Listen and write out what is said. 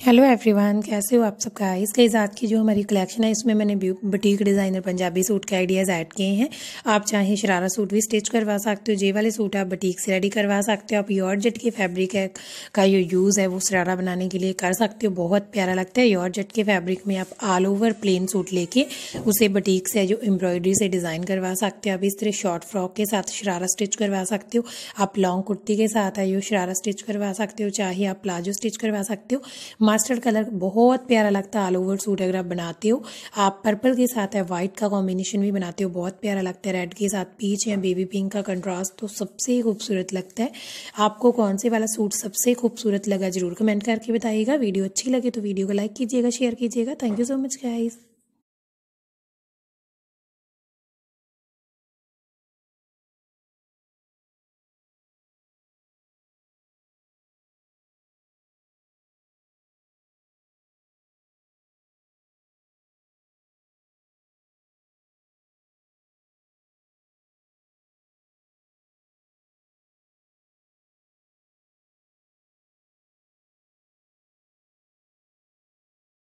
hello everyone कैसे हो आप सबका इसके आज की जो हमारी कलेक्शन है इसमें मैंने बुटीक डिज़ाइनर पंजाबी सूट के आइडियाज़ ऐड किए हैं आप चाहे शरारा सूट भी स्टिच करवा सकते हो जे वाले सूट आप बुटीक से रेडी करवा सकते हो आप योर जट के फैब्रिक है का जो यूज़ है वो शरारा बनाने के लिए कर सकते हो बहुत प्यारा लगता है योर के फैब्रिक में आप ऑल ओवर प्लेन सूट लेके उसे बटीक से जो एम्ब्रॉयडरी से डिज़ाइन करवा सकते हो आप इस तरह शॉर्ट फ्रॉक के साथ शरारा स्टिच करवा सकते हो आप लॉन्ग कुर्ती के साथ आइयो शरारा स्टिच करवा सकते हो चाहे आप प्लाजो स्टिच करवा सकते हो मास्टर्ड कलर बहुत प्यारा लगता है ऑल ओवर सूट अगर आप बनाते हो आप पर्पल के साथ है वाइट का कॉम्बिनेशन भी बनाते हो बहुत प्यारा लगता है रेड के साथ पीच या बेबी पिंक का कंट्रास्ट तो सबसे खूबसूरत लगता है आपको कौन से वाला सूट सबसे खूबसूरत लगा जरूर कमेंट करके बताइएगा वीडियो अच्छी लगे तो वीडियो को लाइक कीजिएगा शेयर कीजिएगा thank you so much guys